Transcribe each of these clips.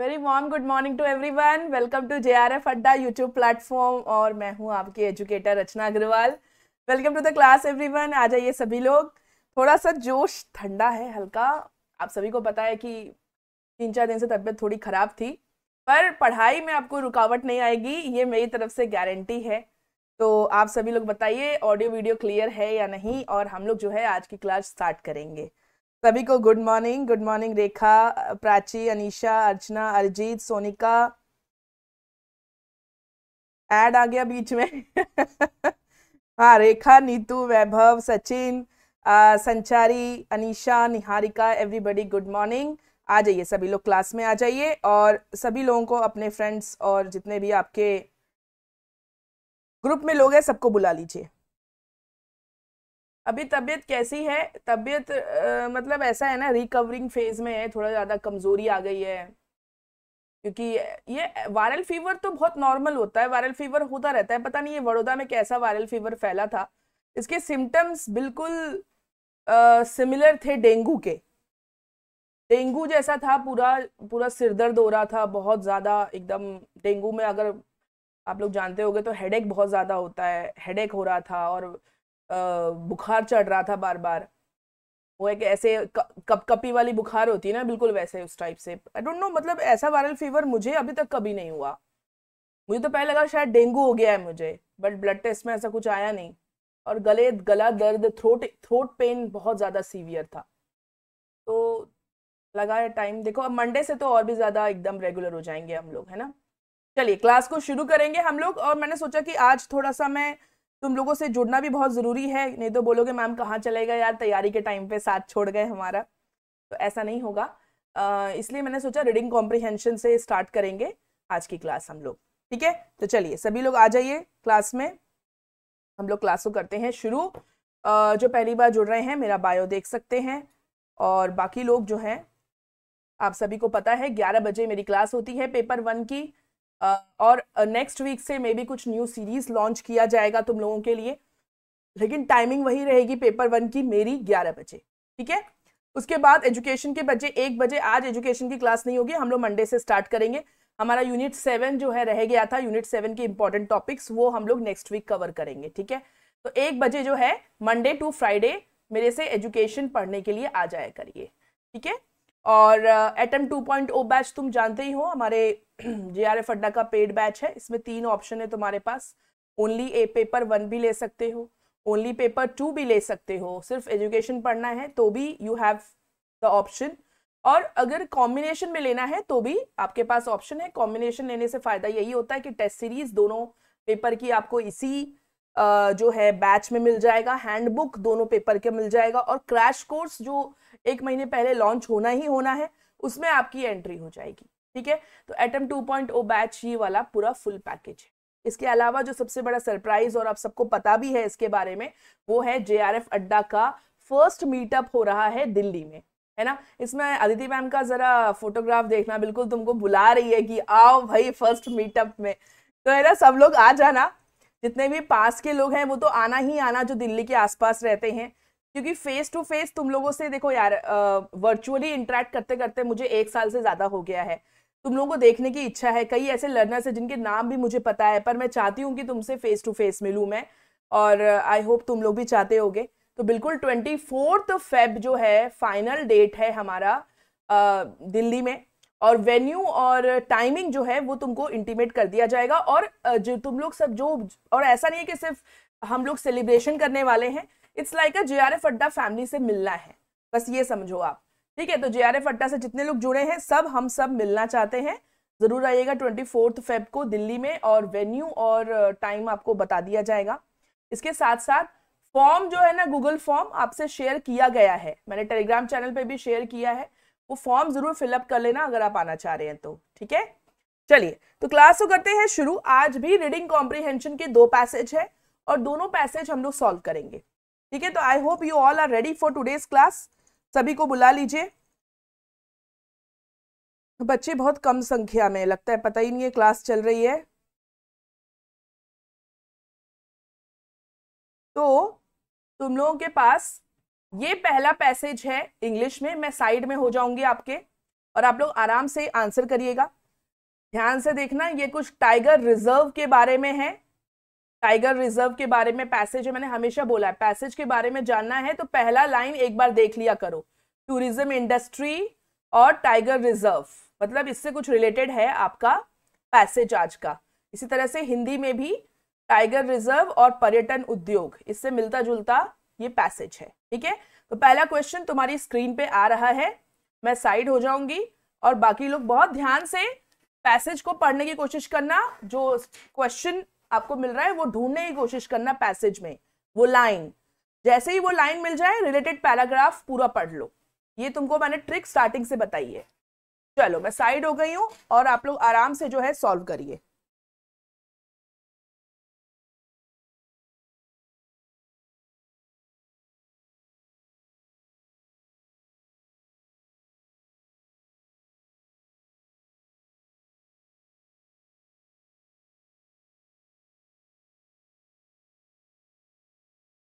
Very warm good morning to everyone welcome to J R F Adda YouTube platform और मैं हूँ आपकी educator Rachna Agarwal welcome to the class everyone आ जाइए सभी लोग थोड़ा सा जोश ठंडा है हल्का आप सभी को पता है कि तीन चार दिन से तबीयत थोड़ी ख़राब थी पर पढ़ाई में आपको रुकावट नहीं आएगी ये मेरी तरफ से गारंटी है तो आप सभी लोग बताइए ऑडियो वीडियो क्लियर है या नहीं और हम लोग जो है आज की क्लास स्टार्ट करेंगे सभी को good morning good morning Rekha Prachi Anisha Archana Arijit Sonika ad आ गया बीच में हाँ Rekha Neetu Vaibhav Sachin Sanchari Anisha Niharika everybody good morning आ जाइए सभी लोग क्लास में आ जाइए और सभी लोगों को अपने फ्रेंड्स और जितने भी आपके ग्रुप में लोग हैं सबको बुला लीजिए अभी तबीयत कैसी है तबीयत मतलब ऐसा है ना रिकवरिंग फेज में है थोड़ा ज़्यादा कमज़ोरी आ गई है क्योंकि ये वायरल फीवर तो बहुत नॉर्मल होता है वायरल फीवर होता रहता है पता नहीं ये वड़ौदा में कैसा वायरल फीवर फैला था इसके सिम्टम्स बिल्कुल सिमिलर थे डेंगू के डेंगू जैसा था पूरा पूरा सिर दर्द हो रहा था बहुत ज़्यादा एकदम डेंगू में अगर आप लोग जानते होंगे तो हेडेक बहुत ज़्यादा होता है हेडेक हो रहा था और बुखार चढ़ रहा था बार बार वो एक ऐसे कप कपी वाली बुखार होती है ना बिल्कुल वैसे उस टाइप से आई डोंट नो मतलब ऐसा वायरल फीवर मुझे अभी तक कभी नहीं हुआ मुझे तो पहले लगा शायद डेंगू हो गया है मुझे बट ब्लड टेस्ट में ऐसा कुछ आया नहीं और गले गला दर्द थ्रोट थ्रोट पेन बहुत ज़्यादा सीवियर था तो लगा है टाइम देखो अब मंडे से तो और भी ज़्यादा एकदम रेगुलर हो जाएंगे हम लोग है ना चलिए क्लास को शुरू करेंगे हम लोग और मैंने सोचा कि आज थोड़ा सा मैं तुम लोगों से जुड़ना भी बहुत ज़रूरी है नहीं तो बोलोगे मैम कहाँ चले गए यार तैयारी के टाइम पे साथ छोड़ गए हमारा तो ऐसा नहीं होगा इसलिए मैंने सोचा रीडिंग कॉम्प्रिहेंशन से स्टार्ट करेंगे आज की क्लास हम लोग ठीक है तो चलिए सभी लोग आ जाइए क्लास में हम लोग क्लास को करते हैं शुरू जो पहली बार जुड़ रहे हैं मेरा बायो देख सकते हैं और बाकी लोग जो हैं आप सभी को पता है ग्यारह बजे मेरी क्लास होती है पेपर वन की और नेक्स्ट वीक से मे बी कुछ न्यू सीरीज लॉन्च किया जाएगा तुम लोगों के लिए लेकिन टाइमिंग वही रहेगी पेपर वन की मेरी ग्यारह बजे ठीक है उसके बाद एजुकेशन के बजे एक बजे आज एजुकेशन की क्लास नहीं होगी हम लोग मंडे से स्टार्ट करेंगे हमारा यूनिट सेवन जो है रह गया था यूनिट सेवन के इंपॉर्टेंट टॉपिक्स वो हम लोग नेक्स्ट वीक कवर करेंगे ठीक है तो एक बजे जो है मंडे टू फ्राइडे मेरे से एजुकेशन पढ़ने के लिए आ जाया करिए ठीक है और atom two point O batch तुम जानते ही हो हमारे जे आर एफ अड्डा का पेड बैच है इसमें तीन ऑप्शन है तुम्हारे पास ओनली ए पेपर वन भी ले सकते हो ओनली पेपर टू भी ले सकते हो सिर्फ एजुकेशन पढ़ना है तो भी यू हैव द ऑप्शन और अगर कॉम्बिनेशन में लेना है तो भी आपके पास ऑप्शन है कॉम्बिनेशन लेने से फ़ायदा यही होता है कि टेस्ट सीरीज दोनों पेपर की आपको इसी जो है बैच में मिल जाएगा हैंडबुक दोनों पेपर के मिल जाएगा और क्रैश कोर्स जो एक महीने पहले लॉन्च होना ही होना है उसमें आपकी एंट्री हो जाएगी ठीक है तो एटम 2.0 बैच ये वाला पूरा फुल पैकेज है इसके अलावा जो सबसे बड़ा सरप्राइज और आप सबको पता भी है इसके बारे में वो है जे अड्डा का फर्स्ट मीटअप हो रहा है दिल्ली में है ना इसमें अदिति मैम का जरा फोटोग्राफ देखना बिल्कुल तुमको बुला रही है कि आओ भाई फर्स्ट मीटअप में तो है ना सब लोग आ जाना जितने भी पास के लोग हैं वो तो आना ही आना जो दिल्ली के आसपास रहते हैं क्योंकि फेस टू फेस तुम लोगों से देखो यार वर्चुअली इंटरेक्ट करते करते मुझे एक साल से ज़्यादा हो गया है तुम लोगों को देखने की इच्छा है कई ऐसे लर्नर्स हैं जिनके नाम भी मुझे पता है पर मैं चाहती हूँ कि तुमसे फेस टू फेस मिलूँ मैं और आई uh, होप तुम लोग भी चाहते होगे तो बिल्कुल ट्वेंटी फोर्थ फेब जो है फाइनल डेट है हमारा आ, uh, दिल्ली में और वेन्यू और टाइमिंग जो है वो तुमको इंटीमेट कर दिया जाएगा और uh, जो तुम लोग सब जो और ऐसा नहीं है कि सिर्फ हम लोग सेलिब्रेशन करने वाले हैं it's like a J R F Adda family से मिलना है बस ये समझो आप ठीक है तो जे आर एफ अट्टा से जितने लोग जुड़े हैं सब हम सब मिलना चाहते हैं ज़रूर आइएगा ट्वेंटी फोर्थ फेब को दिल्ली में और वेन्यू और टाइम आपको बता दिया जाएगा इसके साथ साथ फॉर्म जो है ना गूगल फॉर्म आपसे शेयर किया गया है मैंने टेलीग्राम चैनल पे भी शेयर किया है वो फॉर्म ज़रूर फिलअप कर लेना अगर आप आना चाह रहे हैं तो ठीक है चलिए तो क्लास को करते हैं शुरू आज भी रीडिंग कॉम्प्रीहेंशन के दो पैसेज है और दोनों पैसेज हम लोग सॉल्व करेंगे ठीक है तो I hope you all are ready for today's class सभी को बुला लीजिए बच्चे बहुत कम संख्या में लगता है पता ही नहीं है क्लास चल रही है तो तुम लोगों के पास ये पहला पैसेज है इंग्लिश में मैं साइड में हो जाऊंगी आपके और आप लोग आराम से आंसर करिएगा ध्यान से देखना ये कुछ टाइगर रिजर्व के बारे में है टाइगर रिजर्व के बारे में पैसेज है मैंने हमेशा बोला है पैसेज के बारे में जानना है तो पहला लाइन एक बार देख लिया करो टूरिज्म इंडस्ट्री और टाइगर रिजर्व मतलब इससे कुछ रिलेटेड है आपका पैसेज आज का इसी तरह से हिंदी में भी टाइगर रिजर्व और पर्यटन उद्योग इससे मिलता जुलता ये पैसेज है ठीक है तो पहला क्वेश्चन तुम्हारी स्क्रीन पे आ रहा है मैं साइड हो जाऊंगी और बाकी लोग बहुत ध्यान से पैसेज को पढ़ने की कोशिश करना जो क्वेश्चन आपको मिल रहा है वो ढूंढने की कोशिश करना पैसेज में वो लाइन जैसे ही वो लाइन मिल जाए रिलेटेड पैराग्राफ पूरा पढ़ लो ये तुमको मैंने ट्रिक स्टार्टिंग से बताई है चलो मैं साइड हो गई हूँ और आप लोग आराम से जो है सॉल्व करिए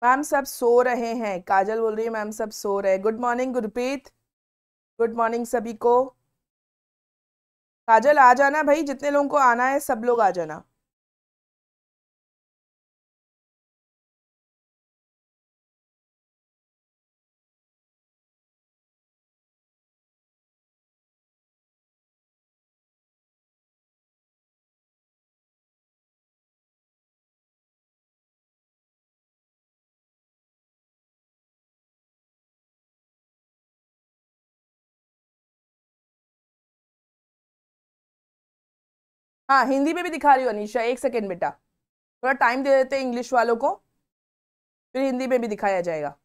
मैम सब सो रहे हैं काजल बोल रही है मैम सब सो रहे हैं good morning Gurpreet good morning सभी को काजल आ जाना भाई जितने लोगों को आना है सब लोग आ जाना हाँ हिंदी में भी दिखा रही हूँ अनिशा एक सेकेंड बेटा थोड़ा टाइम दे देते हैं इंग्लिश वालों को फिर हिंदी में भी दिखाया जाएगा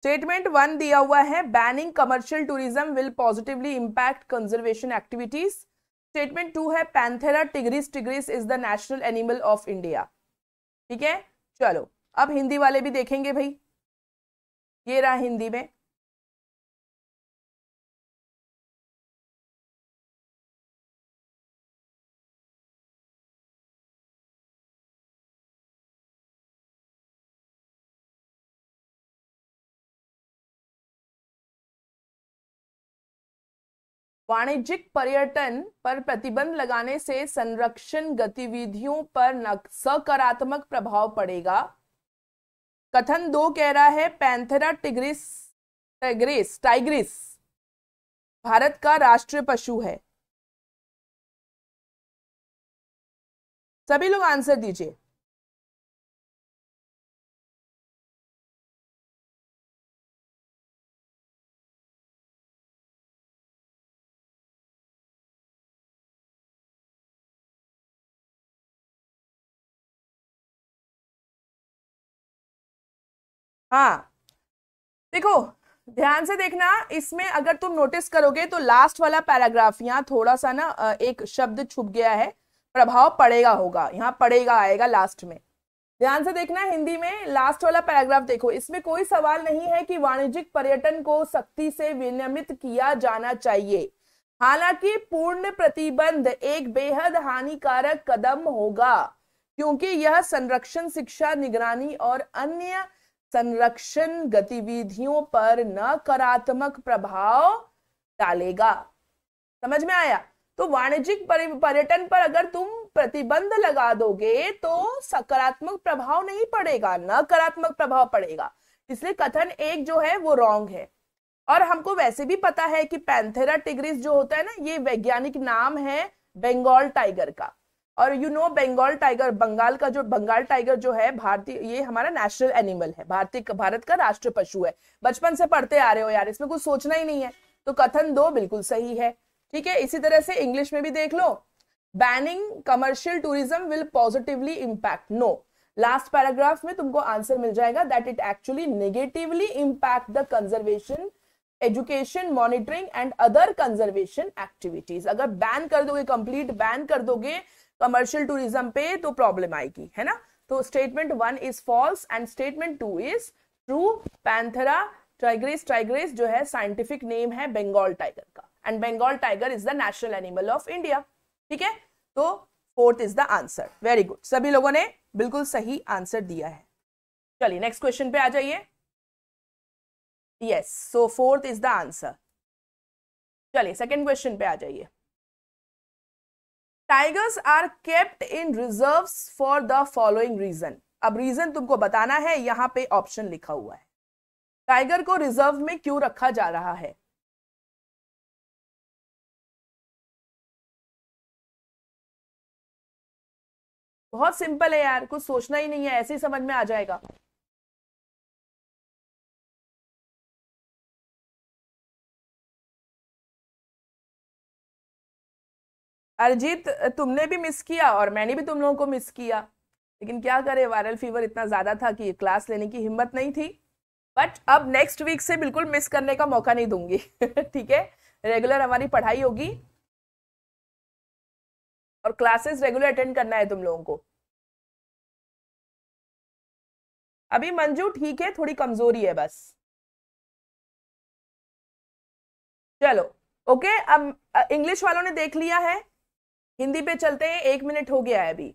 स्टेटमेंट वन दिया हुआ है banning commercial tourism will positively impact conservation activities statement two है Panthera tigris tigris is the national animal of India ठीक है चलो अब हिंदी वाले भी देखेंगे भाई ये रहा हिंदी में वाणिज्यिक पर्यटन पर प्रतिबंध लगाने से संरक्षण गतिविधियों पर सकारात्मक प्रभाव पड़ेगा कथन दो कह रहा है Panthera tigris tigris tigris Bharat का राष्ट्रीय पशु है सभी लोग आंसर दीजिए हाँ देखो ध्यान से देखना इसमें अगर तुम नोटिस करोगे तो लास्ट वाला पैराग्राफ यहाँ थोड़ा सा ना एक शब्द छुप गया है प्रभाव पड़ेगा होगा यहाँ पड़ेगा आएगा लास्ट में ध्यान से देखना हिंदी में लास्ट वाला पैराग्राफ देखो इसमें कोई सवाल नहीं है कि वाणिज्यिक पर्यटन को सख्ती से विनियमित किया जाना चाहिए हालांकि पूर्ण प्रतिबंध एक बेहद हानिकारक कदम होगा क्योंकि यह संरक्षण शिक्षा निगरानी और अन्य संरक्षण गतिविधियों पर नकारात्मक प्रभाव डालेगा समझ में आया तो वाणिज्यिक पर्यटन पर अगर तुम प्रतिबंध लगा दोगे तो सकारात्मक प्रभाव नहीं पड़ेगा नकारात्मक प्रभाव पड़ेगा इसलिए कथन एक जो है वो रॉन्ग है और हमको वैसे भी पता है कि पैंथेरा टिग्रिस जो होता है ना ये वैज्ञानिक नाम है बंगाल टाइगर का और you know Bengal tiger Bengal का जो बंगाल टाइगर जो है भारतीय ये हमारा नेशनल एनिमल है भारतीय भारत का राष्ट्र पशु है बचपन से पढ़ते आ रहे हो यार इसमें कुछ सोचना ही नहीं है तो कथन दो बिल्कुल सही है ठीक है इसी तरह से इंग्लिश में भी देख लो banning commercial tourism will positively impact no last paragraph में तुमको आंसर मिल जाएगा that it actually negatively impact the conservation education monitoring and other conservation activities अगर बैन कर दोगे कंप्लीट बैन कर दोगे कमर्शियल टूरिज्म पे तो प्रॉब्लम आएगी है ना तो statement one is false and statement two is true Panthera tigris tigris जो है साइंटिफिक नेम है बंगाल टाइगर का and Bengal tiger is the national animal of India ठीक है तो fourth is the answer very good सभी लोगों ने बिल्कुल सही आंसर दिया है चलिए नेक्स्ट क्वेश्चन पे आ जाइए yes so fourth is the answer चलिए सेकेंड क्वेश्चन पे आ जाइए tigers are kept in reserve for the following reason अब रीजन तुमको बताना है यहाँ पे ऑप्शन लिखा हुआ है टाइगर को रिजर्व में क्यों रखा जा रहा है बहुत सिंपल है यार कुछ सोचना ही नहीं है ऐसे ही समझ में आ जाएगा अरिजीत तुमने भी मिस किया और मैंने भी तुम लोगों को मिस किया लेकिन क्या करें वायरल फीवर इतना ज़्यादा था कि क्लास लेने की हिम्मत नहीं थी बट अब नेक्स्ट वीक से बिल्कुल मिस करने का मौका नहीं दूंगी ठीक है रेगुलर हमारी पढ़ाई होगी और क्लासेस रेगुलर अटेंड करना है तुम लोगों को अभी मंजू ठीक है थोड़ी कमजोरी है बस चलो ओके अब इंग्लिश वालों ने देख लिया है हिंदी पे चलते हैं एक मिनट हो गया है अभी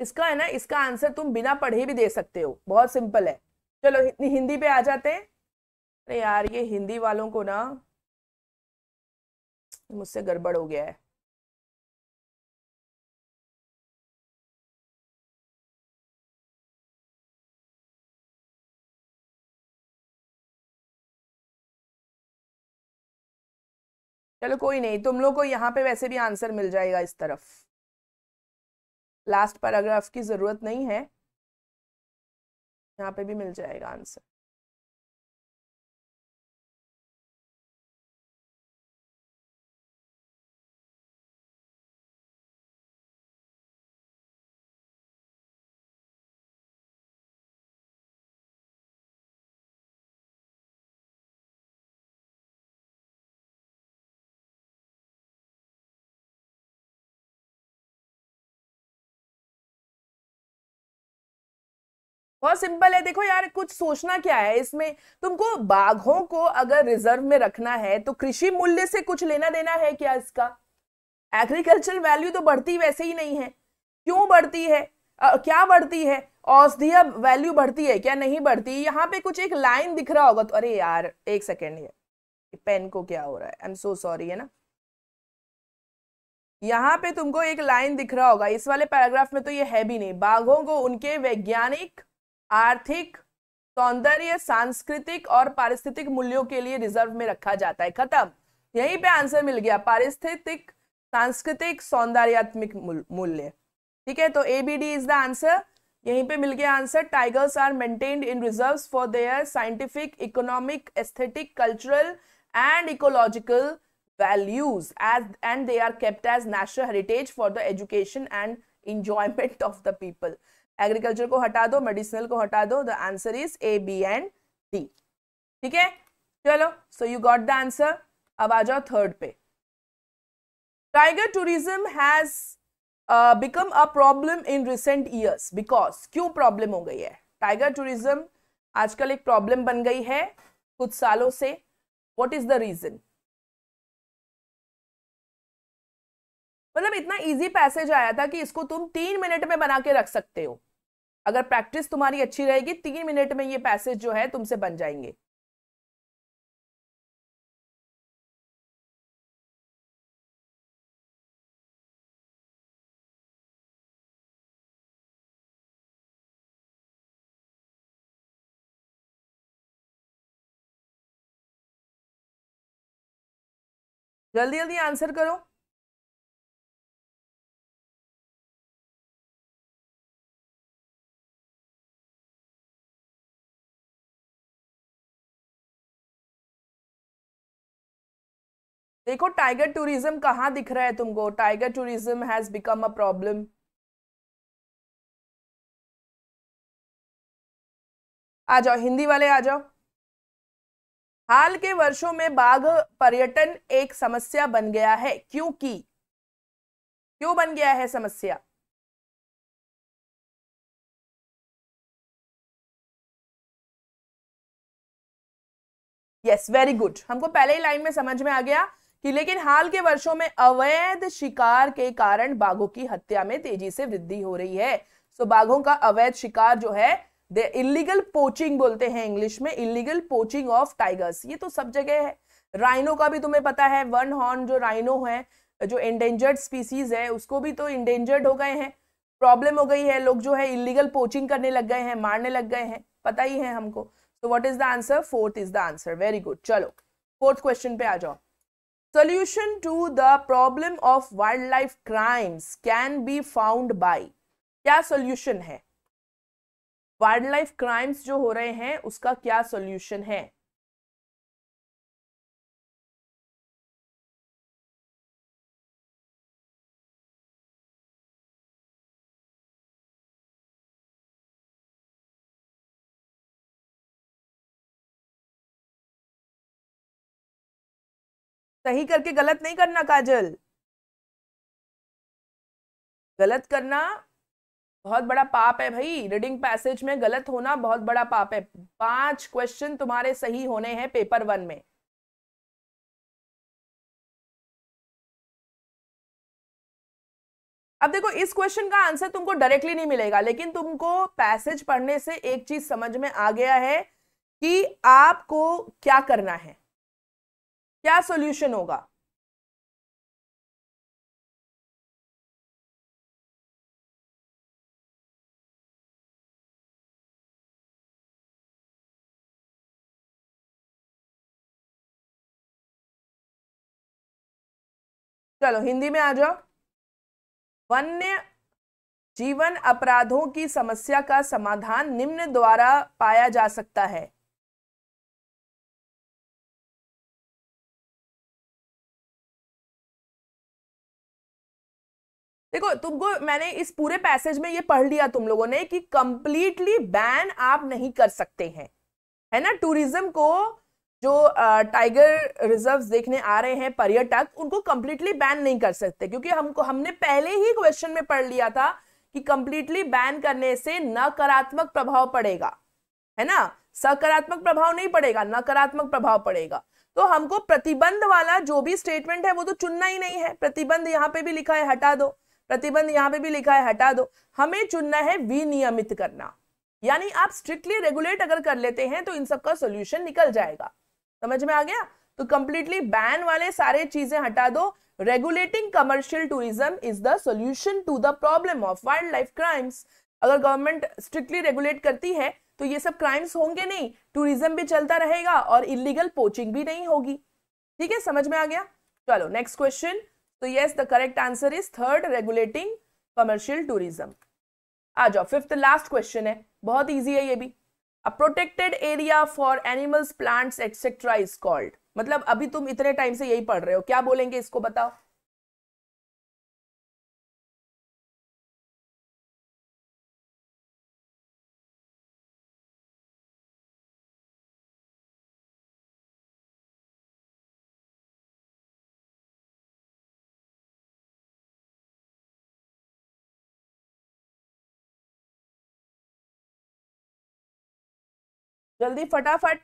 इसका है ना इसका आंसर तुम बिना पढ़े भी दे सकते हो बहुत सिंपल है चलो हिंदी पे आ जाते हैं अरे यार ये हिंदी वालों को ना मुझसे गड़बड़ हो गया है चलो कोई नहीं तुम लोग को यहाँ पे वैसे भी आंसर मिल जाएगा इस तरफ लास्ट पैराग्राफ की ज़रूरत नहीं है यहाँ पे भी मिल जाएगा आंसर बहुत सिंपल है देखो यार कुछ सोचना क्या है इसमें तुमको बाघों को अगर रिजर्व में रखना है तो कृषि मूल्य से कुछ लेना देना है क्या इसका एग्रीकल्चर वैल्यू तो बढ़ती वैसे ही नहीं है क्यों बढ़ती है आ, क्या बढ़ती है औषधीय वैल्यू बढ़ती है क्या नहीं बढ़ती यहाँ पे कुछ एक लाइन दिख रहा होगा तो अरे यार एक सेकेंड यार पेन को क्या हो रहा है आई एम सो सॉरी है ना यहाँ पे तुमको एक लाइन दिख रहा होगा इस वाले पैराग्राफ में तो ये है भी नहीं बाघों को उनके वैज्ञानिक आर्थिक सौंदर्य सांस्कृतिक और पारिस्थितिक मूल्यों के लिए रिजर्व में रखा जाता है खत्म यहीं पे आंसर मिल गया पारिस्थितिक सांस्कृतिक सौंदर्यात्मिक मूल्य ठीक है तो A B D is the answer यहीं पे मिल गया answer tigers are maintained in reserves for their scientific economic aesthetic cultural and ecological values as and they are kept as national heritage for the education and enjoyment of the people agriculture को हटा दो medicinal को हटा दो the answer is A B and D ठीक है चलो so you got the answer अब आ जाओ थर्ड पे tiger tourism has become a problem in recent years because क्यों प्रॉब्लम हो गई है टाइगर टूरिज्म आजकल एक प्रॉब्लम बन गई है कुछ सालों से वॉट इज द रीजन मतलब इतना इजी पैसेज आया था कि इसको तुम तीन मिनट में बना के रख सकते हो अगर प्रैक्टिस तुम्हारी अच्छी रहेगी तीन मिनट में ये पैसेज जो है तुमसे बन जाएंगे जल्दी जल्दी आंसर करो देखो टाइगर टूरिज्म कहाँ दिख रहा है तुमको tiger tourism has become a problem आ जाओ हिंदी वाले आ जाओ हाल के वर्षों में बाघ पर्यटन एक समस्या बन गया है क्योंकि क्यों बन गया है समस्या यस वेरी गुड हमको पहले ही लाइन में समझ में आ गया कि लेकिन हाल के वर्षों में अवैध शिकार के कारण बाघों की हत्या में तेजी से वृद्धि हो रही है सो बाघों का अवैध शिकार जो है दे इलीगल पोचिंग बोलते हैं इंग्लिश में इलीगल पोचिंग ऑफ टाइगर्स ये तो सब जगह है राइनो का भी तुम्हें पता है वन हॉर्न जो राइनो है जो इंडेंजर्ड स्पीसीज है उसको भी तो इंडेंजर्ड हो गए हैं प्रॉब्लम हो गई है लोग जो है इलीगल पोचिंग करने लग गए हैं मारने लग गए हैं पता ही है हमको so what is the answer fourth is the answer very good चलो फोर्थ क्वेश्चन पे आ जाओ solution to the problem of wildlife crimes can be found by क्या सोल्यूशन है वाइल्ड लाइफ क्राइम्स जो हो रहे हैं उसका क्या सोल्यूशन है सही करके गलत नहीं करना काजल गलत करना बहुत बड़ा पाप है भाई रीडिंग पैसेज में गलत होना बहुत बड़ा पाप है पांच क्वेश्चन तुम्हारे सही होने हैं पेपर वन में अब देखो इस क्वेश्चन का आंसर तुमको डायरेक्टली नहीं मिलेगा लेकिन तुमको पैसेज पढ़ने से एक चीज समझ में आ गया है कि आपको क्या करना है क्या सॉल्यूशन होगा चलो हिंदी में आ जाओ वन्य जीवन अपराधों की समस्या का समाधान निम्न द्वारा पाया जा सकता है देखो तुमको मैंने इस पूरे पैसेज में ये पढ़ लिया तुम लोगों ने कि कंप्लीटली बैन आप नहीं कर सकते हैं है ना टूरिज्म को जो टाइगर रिजर्व्स देखने आ रहे हैं पर्यटक उनको कंप्लीटली बैन नहीं कर सकते क्योंकि हमको हमने पहले ही क्वेश्चन में पढ़ लिया था कि कंप्लीटली बैन करने से नकारात्मक प्रभाव पड़ेगा है ना सकारात्मक प्रभाव नहीं पड़ेगा नकारात्मक प्रभाव पड़ेगा तो हमको प्रतिबंध वाला जो भी स्टेटमेंट है वो तो चुनना ही नहीं है प्रतिबंध यहाँ पे भी लिखा है हटा दो प्रतिबंध यहाँ पे भी लिखा है हटा दो हमें चुनना है विनियमित करना यानी आप स्ट्रिक्टली रेगुलेट अगर कर लेते हैं तो इन सब का सोल्यूशन निकल जाएगा समझ में आ गया तो कंप्लीटली बैन वाले सारे चीजें हटा दो regulating commercial tourism is the solution to the problem of wildlife crimes अगर गवर्नमेंट स्ट्रिक्टली रेगुलेट करती है तो ये सब क्राइम्स होंगे नहीं टूरिज्म भी चलता रहेगा और इलीगल पोचिंग भी नहीं होगी ठीक है समझ में आ गया चलो नेक्स्ट क्वेश्चन तो yes the correct answer is third regulating commercial tourism आ जाओ फिफ्थ लास्ट क्वेश्चन है बहुत ईजी है ये भी a protected area for animals plants etcetera is called मतलब अभी तुम इतने टाइम से यही पढ़ रहे हो क्या बोलेंगे इसको बताओ जल्दी फटाफट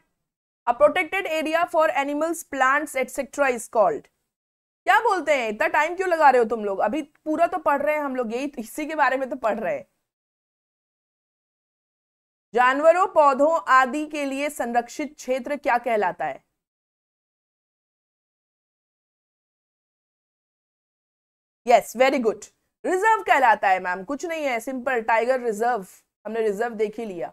a protected area for animals plants etcetera is called क्या बोलते हैं इतना टाइम क्यों लगा रहे हो तुम लोग अभी पूरा तो पढ़ रहे हैं हम लोग यही तो इसी के बारे में तो पढ़ रहे हैं जानवरों पौधों आदि के लिए संरक्षित क्षेत्र क्या कहलाता है यस वेरी गुड रिजर्व कहलाता है मैम कुछ नहीं है सिंपल टाइगर रिजर्व हमने रिजर्व देख ही लिया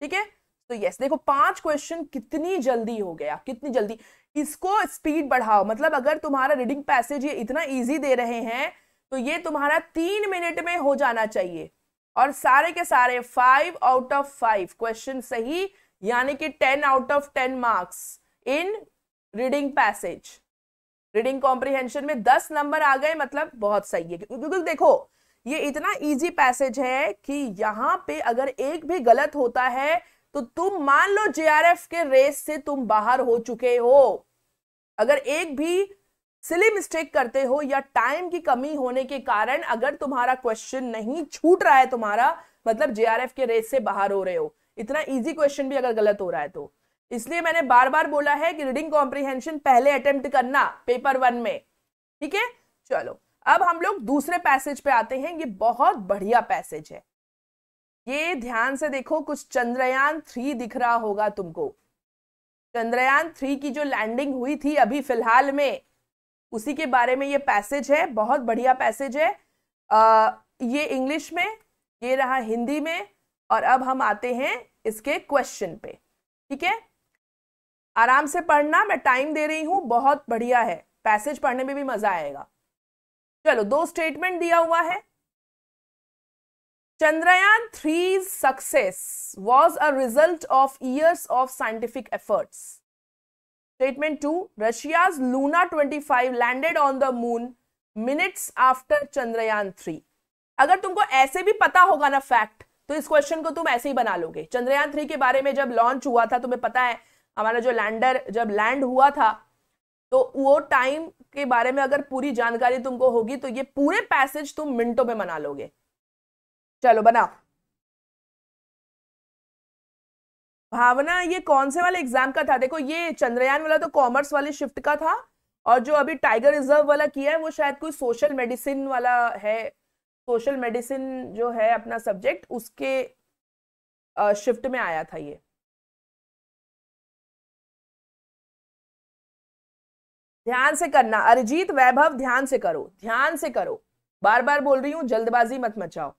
ठीक है तो यस देखो पांच क्वेश्चन कितनी जल्दी हो गया कितनी जल्दी इसको स्पीड बढ़ाओ मतलब अगर तुम्हारा रीडिंग पैसेज ये इतना इजी दे रहे हैं तो ये तुम्हारा तीन मिनट में हो जाना चाहिए और सारे के सारे five out of five question सही यानी कि ten out of ten marks in reading passage reading comprehension में दस नंबर आ गए मतलब बहुत सही है क्योंकि देखो ये इतना इजी पैसेज है कि यहाँ पे अगर एक भी गलत होता है तो तुम मान लो जेआरएफ के रेस से तुम बाहर हो चुके हो अगर एक भी सिली मिस्टेक करते हो या टाइम की कमी होने के कारण अगर तुम्हारा क्वेश्चन नहीं छूट रहा है तुम्हारा मतलब जेआरएफ के रेस से बाहर हो रहे हो इतना इजी क्वेश्चन भी अगर गलत हो रहा है तो इसलिए मैंने बार बार बोला है कि रीडिंग कॉम्प्रीहेंशन पहले अटेम्प्ट करना पेपर वन में ठीक है चलो अब हम लोग दूसरे पैसेज पे आते हैं ये बहुत बढ़िया पैसेज है ये ध्यान से देखो कुछ चंद्रयान थ्री दिख रहा होगा तुमको चंद्रयान थ्री की जो लैंडिंग हुई थी अभी फिलहाल में उसी के बारे में ये पैसेज है बहुत बढ़िया पैसेज है आ, ये इंग्लिश में ये रहा हिंदी में और अब हम आते हैं इसके क्वेश्चन पे ठीक है आराम से पढ़ना मैं टाइम दे रही हूँ बहुत बढ़िया है पैसेज पढ़ने में भी मजा आएगा चलो दो स्टेटमेंट दिया हुआ है three success was a result of of of scientific efforts statement two 2 Luna twenty five landed on the moon minutes after Chandrayaan three अगर तुमको ऐसे भी पता होगा ना फैक्ट तो इस क्वेश्चन को तुम ऐसे ही बना लोगे चंद्रयान थ्री के बारे में जब लॉन्च हुआ था तुम्हें पता है हमारा जो लैंडर जब लैंड हुआ था तो वो टाइम के बारे में अगर पूरी जानकारी तुमको होगी तो ये पूरे पैसेज तुम मिनटों में मना लोगे चलो बना भावना ये कौन से वाले एग्जाम का था देखो ये चंद्रयान वाला तो कॉमर्स वाले शिफ्ट का था और जो अभी टाइगर रिजर्व वाला किया है वो शायद कोई सोशल मेडिसिन वाला है सोशल मेडिसिन जो है अपना सब्जेक्ट उसके शिफ्ट में आया था ये ध्यान से करना अरिजीत वैभव ध्यान से करो ध्यान से करो बार बार बोल रही हूं जल्दबाजी मत मचाओ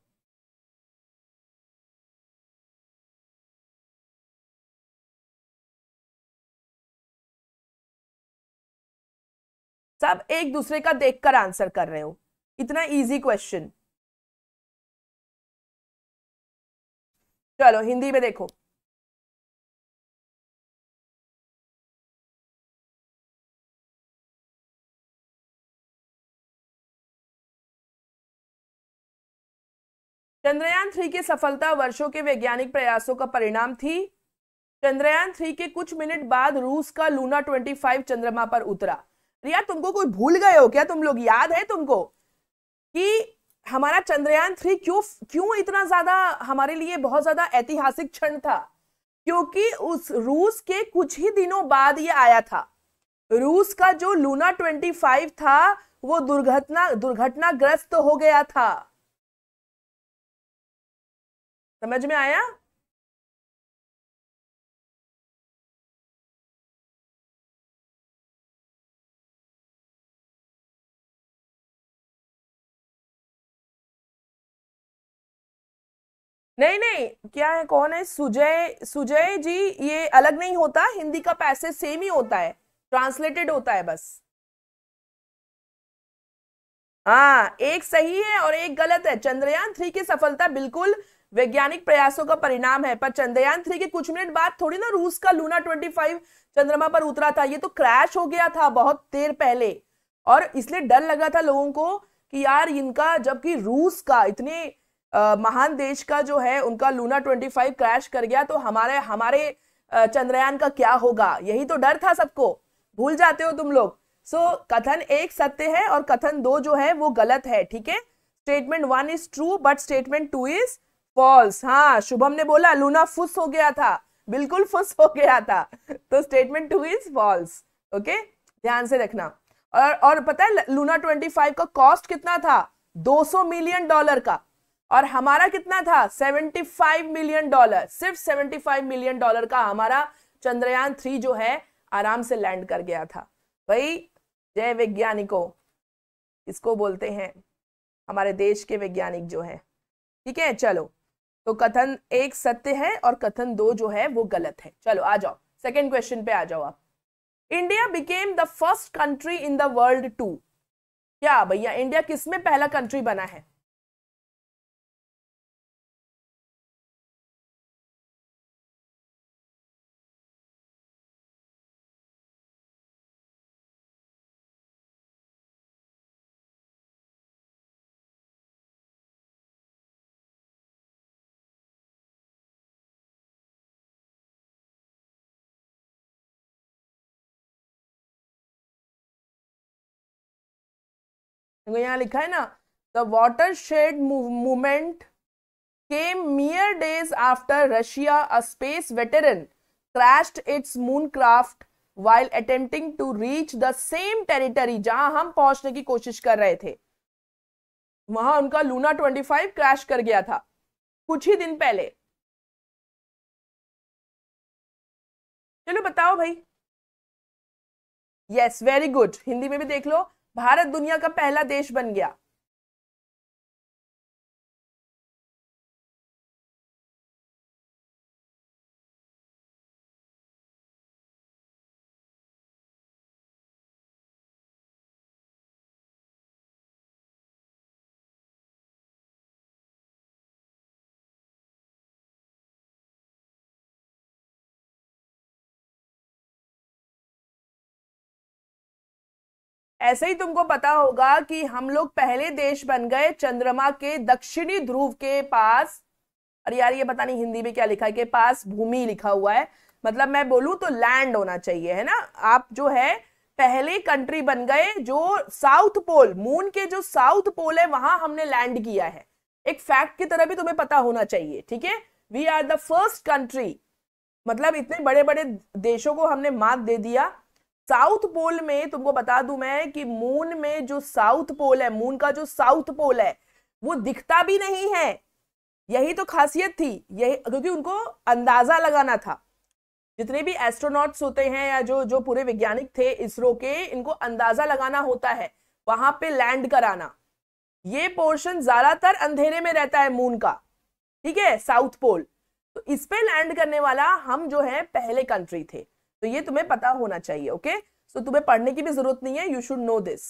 सब तो एक दूसरे का देखकर आंसर कर रहे हो इतना इजी क्वेश्चन चलो हिंदी में देखो चंद्रयान थ्री की सफलता वर्षों के वैज्ञानिक प्रयासों का परिणाम थी चंद्रयान थ्री के कुछ मिनट बाद रूस का लूना ट्वेंटी फाइव चंद्रमा पर उतरा रिया तुमको कोई भूल गए हो क्या तुम लोग याद है तुमको कि हमारा चंद्रयान थ्री क्यों क्यों इतना ज्यादा हमारे लिए बहुत ज्यादा ऐतिहासिक क्षण था क्योंकि उस रूस के कुछ ही दिनों बाद ये आया था रूस का जो लूना 25 था वो दुर्घटना दुर्घटनाग्रस्त हो गया था समझ में आया नहीं नहीं क्या है कौन है सुजय सुजय जी ये अलग नहीं होता हिंदी का पैसे सेम ही होता है ट्रांसलेटेड होता है बस हाँ एक सही है और एक गलत है चंद्रयान थ्री की सफलता बिल्कुल वैज्ञानिक प्रयासों का परिणाम है पर चंद्रयान थ्री के कुछ मिनट बाद थोड़ी ना रूस का लूना ट्वेंटी फाइव चंद्रमा पर उतरा था ये तो क्रैश हो गया था बहुत देर पहले और इसलिए डर लगा था लोगों को कि यार इनका जबकि रूस का इतने आ, महान देश का जो है उनका लूना 25 क्रैश कर गया तो हमारे हमारे चंद्रयान का क्या होगा यही तो डर था सबको भूल जाते हो तुम लोग सो so, कथन एक सत्य है और कथन दो जो है वो गलत है ठीक है statement one is true but statement two is false हाँ शुभम ने बोला लूना फुस हो गया था बिल्कुल फुस हो गया था तो statement two is false okay ध्यान से रखना और और पता है लूना 25 का कॉस्ट कितना था 200 मिलियन डॉलर का और हमारा कितना था 75 मिलियन डॉलर सिर्फ 75 मिलियन डॉलर का हमारा चंद्रयान थ्री जो है आराम से लैंड कर गया था भाई जय वैज्ञानिकों इसको बोलते हैं हमारे देश के वैज्ञानिक जो है ठीक है चलो तो कथन एक सत्य है और कथन दो जो है वो गलत है चलो आ जाओ सेकेंड क्वेश्चन पे आ जाओ आप India became the first country in the world to क्या भैया इंडिया किसमें पहला कंट्री बना है देखो यहाँ लिखा है ना the watershed movement came mere days after Russia a space veteran crashed its moon craft while attempting to reach the same territory जहां हम पहुंचने की कोशिश कर रहे थे वहां उनका लूना 25 क्रैश कर गया था कुछ ही दिन पहले चलो बताओ भाई यस वेरी गुड हिंदी में भी देख लो भारत दुनिया का पहला देश बन गया ऐसे ही तुमको पता होगा कि हम लोग पहले देश बन गए चंद्रमा के दक्षिणी ध्रुव के पास अरे यार ये पता नहीं हिंदी में क्या लिखा है के पास भूमि लिखा हुआ है मतलब मैं बोलूं तो लैंड होना चाहिए है ना आप जो है पहले कंट्री बन गए जो साउथ पोल मून के जो साउथ पोल है वहां हमने लैंड किया है एक फैक्ट की तरह भी तुम्हें पता होना चाहिए ठीक है we are the first country मतलब इतने बड़े बड़े देशों को हमने मात दे दिया साउथ पोल में तुमको बता दू मैं कि मून में जो साउथ पोल है मून का जो साउथ पोल है वो दिखता भी नहीं है यही तो खासियत थी यही क्योंकि उनको अंदाजा लगाना था जितने भी एस्ट्रोनॉट्स होते हैं या जो जो पूरे वैज्ञानिक थे इसरो के इनको अंदाजा लगाना होता है वहां पे लैंड कराना ये पोर्शन ज्यादातर अंधेरे में रहता है मून का ठीक है साउथ पोल तो इस पे लैंड करने वाला हम जो है पहले कंट्री थे तो ये तुम्हें पता होना चाहिए ओके सो तुम्हें पढ़ने की भी जरूरत नहीं है यू शुड नो दिस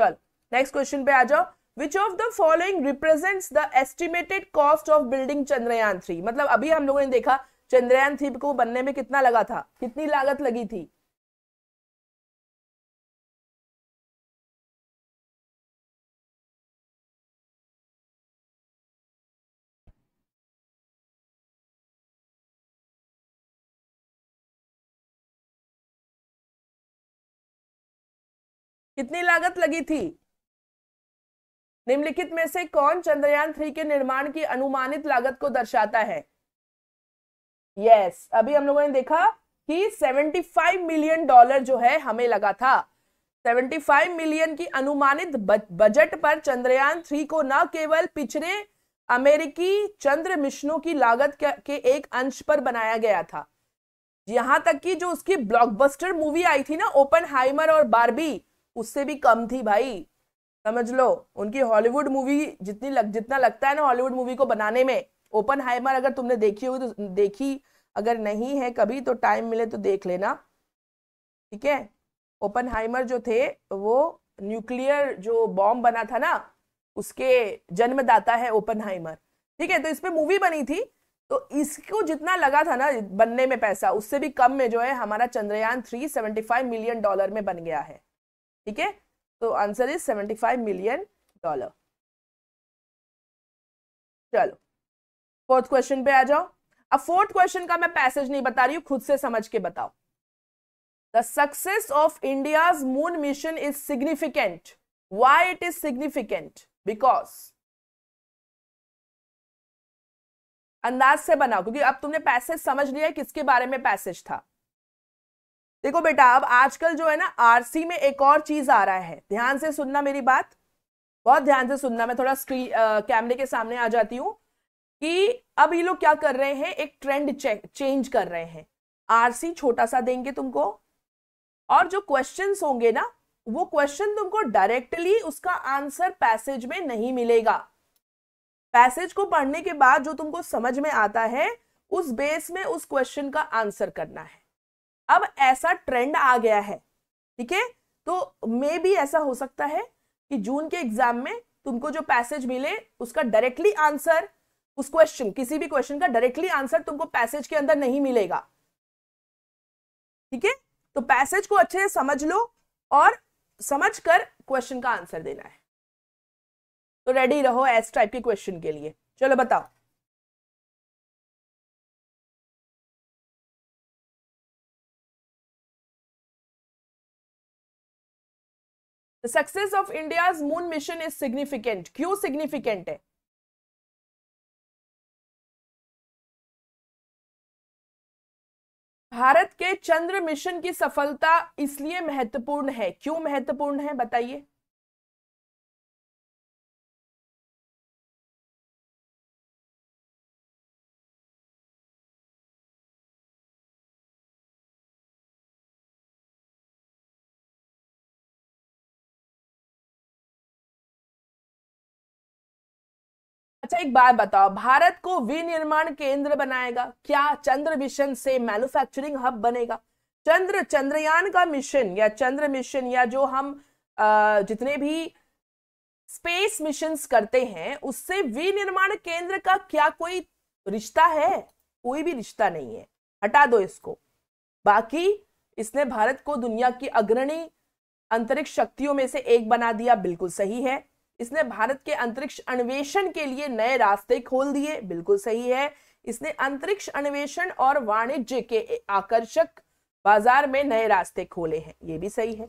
चल नेक्स्ट क्वेश्चन पे आ जाओ which of the following represents the estimated cost of building Chandrayaan three मतलब अभी हम लोगों ने देखा चंद्रयान थ्री को बनने में कितना लगा था कितनी लागत लगी थी कितनी लागत लगी थी निम्नलिखित में से कौन चंद्रयान थ्री के निर्माण की अनुमानित लागत को दर्शाता है यस yes, अभी हम लोगों ने देखा कि 75 मिलियन डॉलर जो है हमें लगा था 75 मिलियन की अनुमानित बजट पर चंद्रयान थ्री को न केवल पिछड़े अमेरिकी चंद्र मिशनों की लागत के एक अंश पर बनाया गया था यहां तक कि जो उसकी ब्लॉकबस्टर मूवी आई थी ना ओपन हाइमर और बारबी उससे भी कम थी भाई समझ लो उनकी हॉलीवुड मूवी जितनी लग जितना लगता है ना हॉलीवुड मूवी को बनाने में ओपन हाइमर अगर तुमने देखी होगी तो देखी अगर नहीं है कभी तो टाइम मिले तो देख लेना ठीक है ओपन हाइमर जो थे वो न्यूक्लियर जो बॉम्ब बना था ना उसके जन्मदाता है ओपन हाइमर ठीक है तो इस पर मूवी बनी थी तो इसको जितना लगा था ना बनने में पैसा उससे भी कम में जो है हमारा Chandrayaan three seventy five million dollar में बन गया है ठीक है तो answer is seventy five million dollar चलो फोर्थ क्वेश्चन पे आ जाओ अब फोर्थ क्वेश्चन का मैं पैसेज नहीं बता रही हूं खुद से समझ के बताओ the success of India moon mission is significant why it is significant because अंदाज से बनाओ क्योंकि अब तुमने पैसेज समझ लिया किसके बारे में पैसेज था देखो बेटा अब आजकल जो है ना आरसी में एक और चीज आ रहा है ध्यान से सुनना मेरी बात बहुत ध्यान से सुनना मैं थोड़ा स्क्रीन कैमरे के सामने आ जाती हूँ कि अब ये लोग क्या कर रहे हैं एक ट्रेंड चेंज कर रहे हैं आरसी छोटा सा देंगे तुमको और जो क्वेश्चन होंगे ना वो क्वेश्चन तुमको डायरेक्टली उसका आंसर पैसेज में नहीं मिलेगा पैसेज को पढ़ने के बाद जो तुमको समझ में आता है उस बेस में उस क्वेश्चन का आंसर करना है अब ऐसा ट्रेंड आ गया है ठीक है तो मे भी ऐसा हो सकता है कि जून के एग्जाम में तुमको जो पैसेज मिले उसका डायरेक्टली आंसर उस क्वेश्चन किसी भी क्वेश्चन का डायरेक्टली आंसर तुमको पैसेज के अंदर नहीं मिलेगा ठीक है तो पैसेज को अच्छे से समझ लो और समझ कर क्वेश्चन का आंसर देना है तो रेडी रहो एस टाइप के क्वेश्चन के लिए चलो बताओ the success of India moon mission is significant क्यों सिग्निफिकेंट है भारत के चंद्र मिशन की सफलता इसलिए महत्वपूर्ण है क्यों महत्वपूर्ण है बताइए अच्छा एक बात बताओ भारत को विनिर्माण केंद्र बनाएगा क्या चंद्र मिशन से मैन्युफैक्चरिंग हब बनेगा चंद्र चंद्रयान का मिशन या चंद्र मिशन या जो हम आ, जितने भी स्पेस मिशंस करते हैं उससे विनिर्माण केंद्र का क्या कोई रिश्ता है कोई भी रिश्ता नहीं है हटा दो इसको बाकी इसने भारत को दुनिया की अग्रणी अंतरिक्ष शक्तियों में से एक बना दिया बिल्कुल सही है इसने भारत के अंतरिक्ष अन्वेषण के लिए नए रास्ते खोल दिए बिल्कुल सही है इसने अंतरिक्ष अन्वेषण और वाणिज्य के आकर्षक बाजार में नए रास्ते खोले हैं ये भी सही है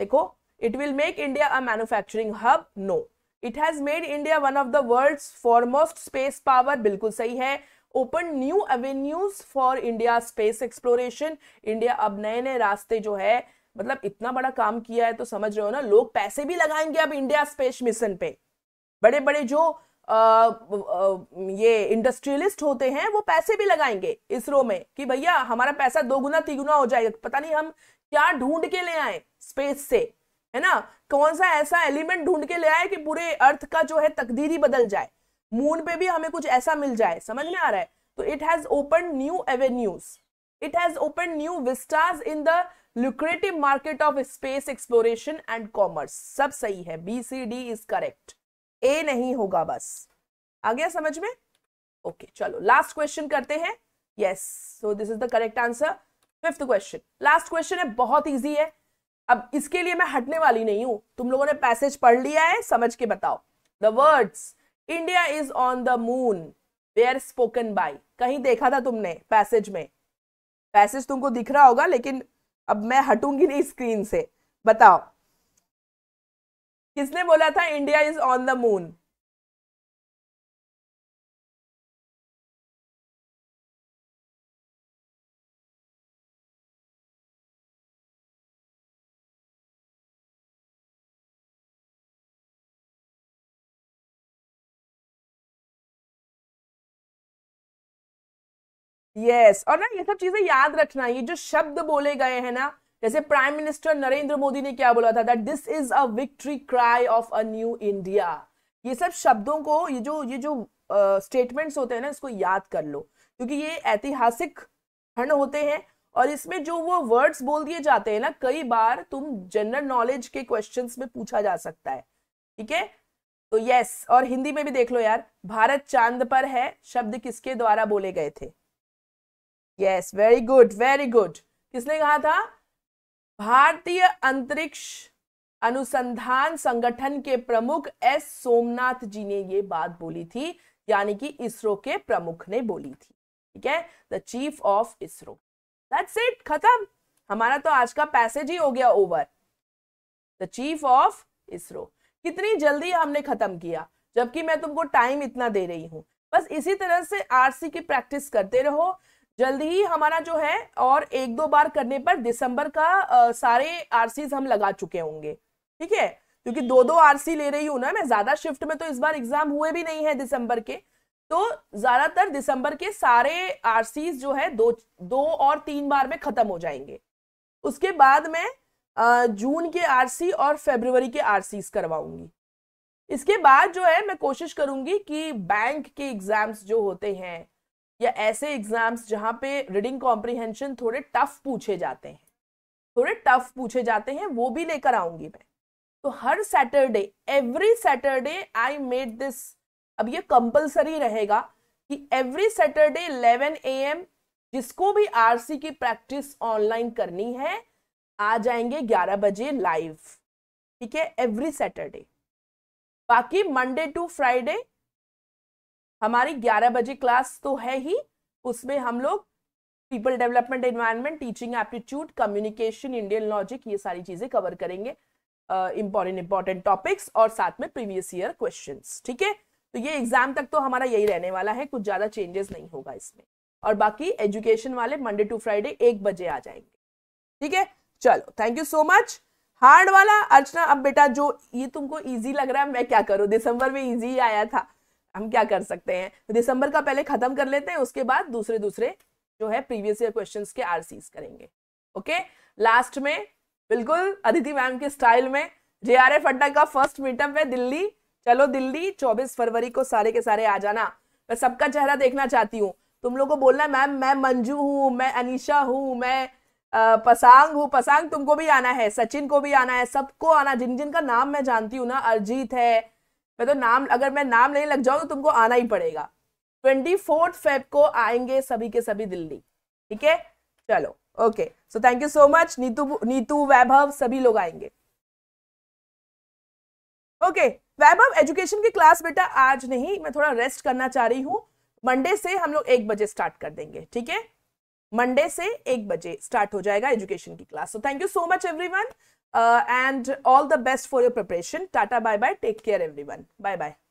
देखो it will make India a manufacturing hub no it has made India one of the world foremost space power बिल्कुल सही है open new avenues for India space exploration India अब नए नए रास्ते जो है मतलब इतना बड़ा काम किया है तो समझ रहे हो ना लोग पैसे भी लगाएंगे अब इंडिया स्पेस मिशन पे बड़े बड़े जो आ, आ, ये इंडस्ट्रियलिस्ट होते हैं वो पैसे भी लगाएंगे इसरो में कि भैया हमारा पैसा दो गुना तीन गुना हो जाएगा पता नहीं हम क्या ढूंढ के ले आए स्पेस से है ना कौन सा ऐसा एलिमेंट ढूंढ के ले आए कि पूरे अर्थ का जो है तकदीर ही बदल जाए मून पे भी हमें कुछ ऐसा मिल जाए समझ में आ रहा है तो it has open new avenues it has open new vistas in the lucrative market of space exploration and commerce सब सही है B C D is correct A नहीं होगा बस आ गया समझ में ओके okay, चलो लास्ट क्वेश्चन करते हैं yes so this is the correct answer fifth question last question है बहुत इजी है अब इसके लिए मैं हटने वाली नहीं हूं तुम लोगों ने पैसेज पढ़ लिया है समझ के बताओ the words India is on the moon were spoken by कहीं देखा था तुमने पैसेज में पैसेज तुमको दिख रहा होगा लेकिन अब मैं हटूंगी नहीं स्क्रीन से बताओ किसने बोला था India is on the moon yes और ना ये सब चीजें याद रखना ये जो शब्द बोले गए हैं ना जैसे प्राइम मिनिस्टर नरेंद्र मोदी ने क्या बोला था that this is a victory cry of a new India ये सब शब्दों को ये जो ये जो स्टेटमेंट्स uh, होते हैं ना इसको याद कर लो क्योंकि ये ऐतिहासिक क्षण होते हैं और इसमें जो वो वर्ड्स बोल दिए जाते हैं ना कई बार तुम जनरल नॉलेज के क्वेश्चन में पूछा जा सकता है ठीक है तो यस और हिंदी में भी देख लो यार भारत चांद पर है शब्द किसके द्वारा बोले गए थे yes very good very good किसने कहा था भारतीय अंतरिक्ष अनुसंधान संगठन के प्रमुख एस सोमनाथ जी ने ये बात बोली थी यानी कि इसरो के प्रमुख ने बोली थी ठीक है the chief of ISRO that's it खत्म हमारा तो आज का पैसेज ही हो गया over the chief of ISRO कितनी जल्दी हमने खत्म किया जबकि मैं तुमको टाइम इतना दे रही हूं बस इसी तरह से आरसी की प्रैक्टिस करते रहो जल्द ही हमारा जो है और एक दो बार करने पर दिसंबर का आ, सारे आरसीज हम लगा चुके होंगे ठीक है क्योंकि दो दो आरसी ले रही हूँ ना मैं ज्यादा शिफ्ट में तो इस बार एग्जाम हुए भी नहीं है दिसंबर के तो ज्यादातर दिसंबर के सारे आरसीज जो है दो दो और तीन बार में खत्म हो जाएंगे उसके बाद में जून के आरसी और फेब्रुवरी के आरसीज करवाऊंगी इसके बाद जो है मैं कोशिश करूंगी कि बैंक के एग्जाम्स जो होते हैं या ऐसे एग्जाम्स जहाँ पे रीडिंग कॉम्प्रिहेंशन थोड़े टफ पूछे जाते हैं थोड़े टफ पूछे जाते हैं वो भी लेकर आऊंगी मैं तो हर Saturday every Saturday I made this अब ये कंपलसरी रहेगा कि एवरी सैटरडे 11 एम जिसको भी आरसी की प्रैक्टिस ऑनलाइन करनी है आ जाएंगे 11 बजे लाइव ठीक है एवरी सैटरडे बाकी मंडे टू फ्राइडे हमारी 11 बजे क्लास तो है ही उसमें हम लोग people development environment teaching aptitude communication Indian logic ये सारी चीजें कवर करेंगे इंपॉर्टेंट इंपॉर्टेंट टॉपिक्स और साथ में प्रीवियस ईयर क्वेश्चन ठीक है तो ये एग्जाम तक तो हमारा यही रहने वाला है कुछ ज्यादा चेंजेस नहीं होगा इसमें और बाकी एजुकेशन वाले मंडे टू फ्राइडे एक बजे आ जाएंगे ठीक है चलो thank you so much hard वाला अर्चना अब बेटा जो ये तुमको इजी लग रहा है मैं क्या करूं दिसंबर में इजी आया था हम क्या कर सकते हैं तो दिसंबर का पहले खत्म कर लेते हैं उसके बाद दूसरे दूसरे जो है प्रीवियस ईयर क्वेश्चन के आर करेंगे ओके लास्ट में बिल्कुल अदिति मैम के स्टाइल में जे आर एफ अड्डा का फर्स्ट मीटअप है दिल्ली चलो दिल्ली 24 फरवरी को सारे के सारे आ जाना मैं सबका चेहरा देखना चाहती हूँ तुम लोग को बोलना मैम मैं मंजू हूँ मैं अनिशा हूँ मैं आ, पसांग हूँ पसांग तुमको भी आना है सचिन को भी आना है सबको आना जिन जिन का नाम मैं जानती हूँ ना अरजीत है मैं तो नाम अगर मैं नाम नहीं लग जाऊँ तो तुमको आना ही पड़ेगा ट्वेंटी फोर्थ फेब को आएंगे सभी के सभी दिल्ली ठीक है चलो okay so thank you so much Neetu Neetu Vaibhav सभी लोग आएंगे ओके वैभव एजुकेशन की क्लास बेटा आज नहीं मैं थोड़ा रेस्ट करना चाह रही हूँ मंडे से हम लोग एक बजे स्टार्ट कर देंगे ठीक है मंडे से एक बजे स्टार्ट हो जाएगा एजुकेशन की class so thank you so much everyone Uh, and all the best for your preparation. Tata, bye bye. Take care, everyone. Bye bye.